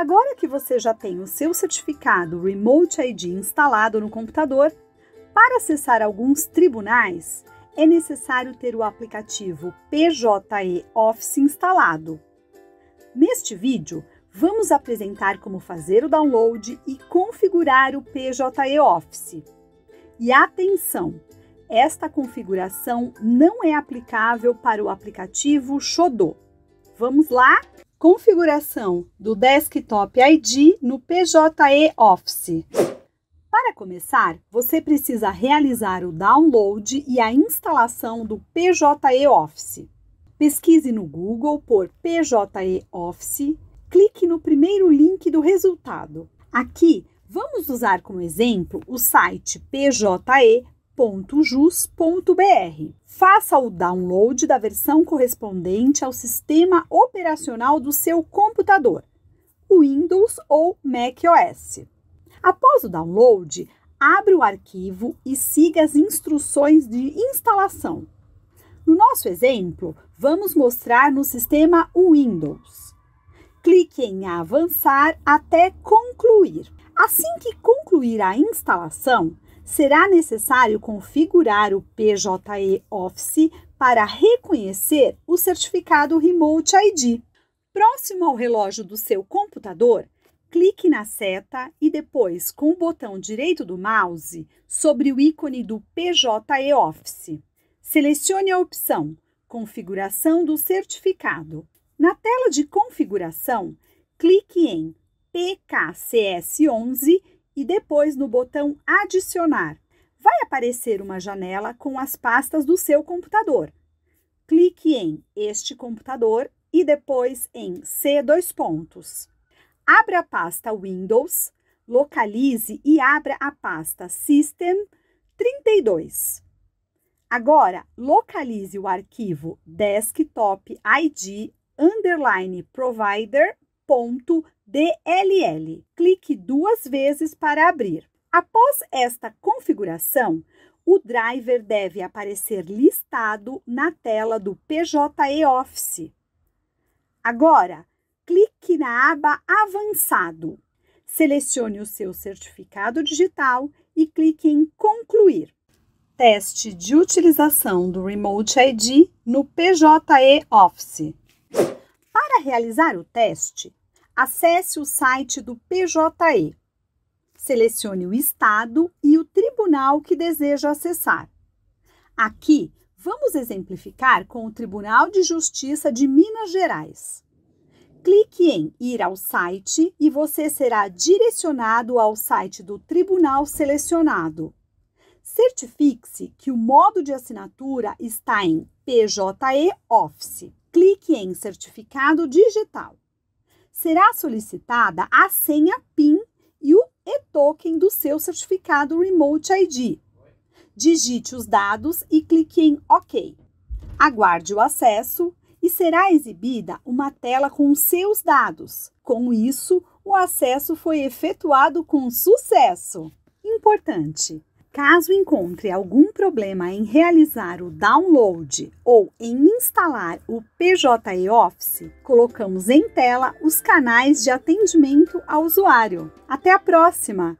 Agora que você já tem o seu certificado Remote ID instalado no computador, para acessar alguns tribunais, é necessário ter o aplicativo PJE Office instalado. Neste vídeo, vamos apresentar como fazer o download e configurar o PJE Office. E atenção! Esta configuração não é aplicável para o aplicativo Xodó. Vamos lá? Configuração do Desktop ID no PJE Office. Para começar, você precisa realizar o download e a instalação do PJE Office. Pesquise no Google por PJE Office, clique no primeiro link do resultado. Aqui, vamos usar como exemplo o site pje www.jus.br. Faça o download da versão correspondente ao sistema operacional do seu computador, Windows ou macOS. Após o download, abre o arquivo e siga as instruções de instalação. No nosso exemplo, vamos mostrar no sistema Windows. Clique em Avançar até Concluir. Assim que concluir a instalação, será necessário configurar o PJE Office para reconhecer o certificado Remote ID. Próximo ao relógio do seu computador, clique na seta e depois, com o botão direito do mouse, sobre o ícone do PJE Office. Selecione a opção Configuração do certificado. Na tela de configuração, clique em PKCS11 e depois no botão Adicionar. Vai aparecer uma janela com as pastas do seu computador. Clique em Este computador e depois em C dois pontos. Abra a pasta Windows, localize e abra a pasta System 32. Agora, localize o arquivo Desktop ID provider DLL. Clique duas vezes para abrir. Após esta configuração, o driver deve aparecer listado na tela do PJE Office. Agora, clique na aba Avançado. Selecione o seu certificado digital e clique em Concluir. Teste de utilização do Remote ID no PJE Office. Para realizar o teste, Acesse o site do PJE. Selecione o estado e o tribunal que deseja acessar. Aqui, vamos exemplificar com o Tribunal de Justiça de Minas Gerais. Clique em Ir ao site e você será direcionado ao site do tribunal selecionado. Certifique-se que o modo de assinatura está em PJE Office. Clique em Certificado Digital será solicitada a senha PIN e o e-token do seu certificado Remote ID. Digite os dados e clique em OK. Aguarde o acesso e será exibida uma tela com seus dados. Com isso, o acesso foi efetuado com sucesso. Importante! Caso encontre algum problema em realizar o download ou em instalar o PJE Office, colocamos em tela os canais de atendimento ao usuário. Até a próxima!